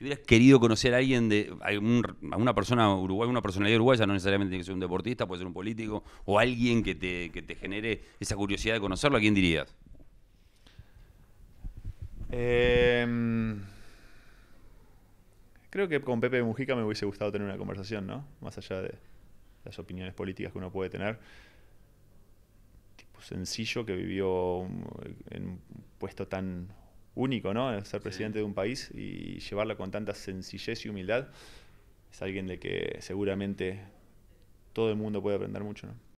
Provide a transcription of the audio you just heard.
Si hubieras querido conocer a alguien de a una persona uruguaya, una personalidad uruguaya, no necesariamente tiene que ser un deportista, puede ser un político o alguien que te, genere esa curiosidad de conocerlo, ¿a quién dirías? Em, creo que con Pepe Mujica me hubiese gustado tener una conversación, ¿no? Más allá de las opiniones políticas que uno puede tener. Tipo sencillo que vivió en un puesto tan único, ¿no? Ser presidente de un país y llevarla con tanta sencillez y humildad. Es alguien de que seguramente todo el mundo puede aprender mucho, ¿no?